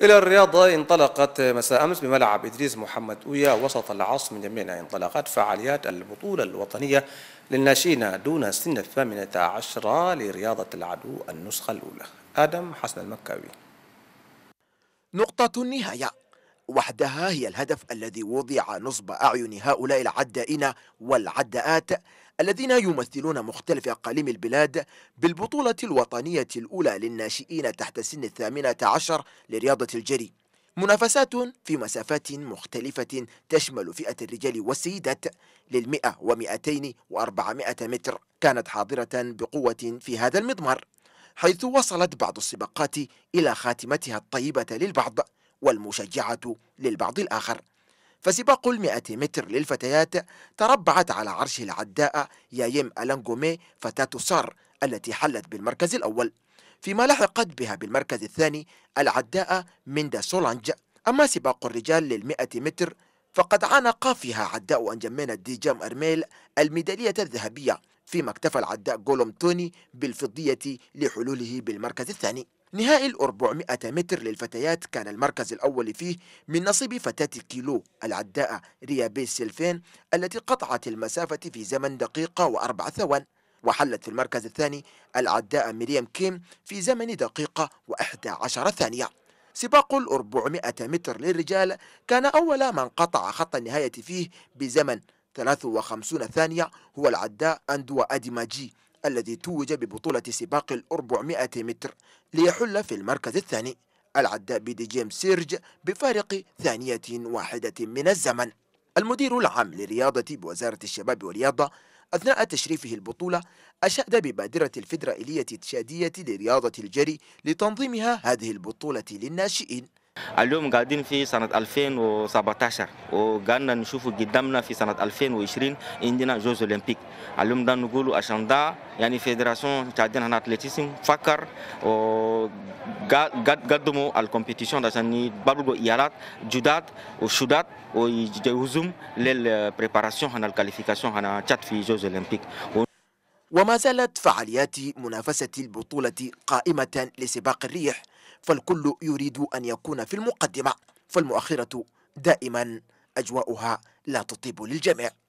إلى الرياضة انطلقت مساء أمس بملعب إدريس محمد أويا وسط العاصمة جميع انطلقت فعاليات البطولة الوطنية للناشئين دون سن الثامنة عشرة لرياضة العدو النسخة الأولى آدم حسن المكاوي نقطة النهاية وحدها هي الهدف الذي وضع نصب أعين هؤلاء العدائين والعداءات الذين يمثلون مختلف أقاليم البلاد بالبطولة الوطنية الأولى للناشئين تحت سن الثامنة عشر لرياضة الجري منافسات في مسافات مختلفة تشمل فئة الرجال والسيدات للمئة ومئتين وأربعمائة متر كانت حاضرة بقوة في هذا المضمار حيث وصلت بعض السباقات إلى خاتمتها الطيبة للبعض والمشجعة للبعض الآخر فسباق المئة متر للفتيات تربعت على عرش العداء يايم ألانغومي فتاة سار التي حلت بالمركز الأول فيما لحقت بها بالمركز الثاني العداء ميندا سولانج أما سباق الرجال للمئة متر فقد عانق فيها عداء أنجمينا جام أرميل الميدالية الذهبية فيما اكتفى العداء جولوم توني بالفضية لحلوله بالمركز الثاني نهائي ال 400 متر للفتيات كان المركز الأول فيه من نصيب فتاة كيلو العداءة ريابي سيلفين التي قطعت المسافة في زمن دقيقة وأربع ثوان وحلت في المركز الثاني العداءة مريم كيم في زمن دقيقة وإحدى عشر ثانية سباق ال 400 متر للرجال كان أول من قطع خط النهاية فيه بزمن 53 ثانية هو العداء أندوا أديماجي الذي توج ببطولة سباق ال 400 متر ليحل في المركز الثاني العداء بيدي جيم سيرج بفارق ثانية واحدة من الزمن المدير العام للرياضة بوزارة الشباب والرياضة أثناء تشريفه البطولة أشاد ببادرة الفدرالية التشادية لرياضة الجري لتنظيمها هذه البطولة للناشئين اليوم قاعدين في سنة 2017 وقعدنا نشوفوا قدامنا في سنة 2020 عندنا جوز أولمبيك اليوم ده نقول عشان ده يعني فيدراسيون بتاعتنا هنا أتليتيسم فكر وقدموا الكومبيتيشن عشان يبلغوا إيالات جداد وشداد ويجهزهم للبريباراسيون هنا الكاليفيكاسيون هنا تشات في جوز أولمبيك وما زالت فعاليات منافسة البطولة قائمة لسباق الريح فالكل يريد أن يكون في المقدمة فالمؤخرة دائما أجواؤها لا تطيب للجميع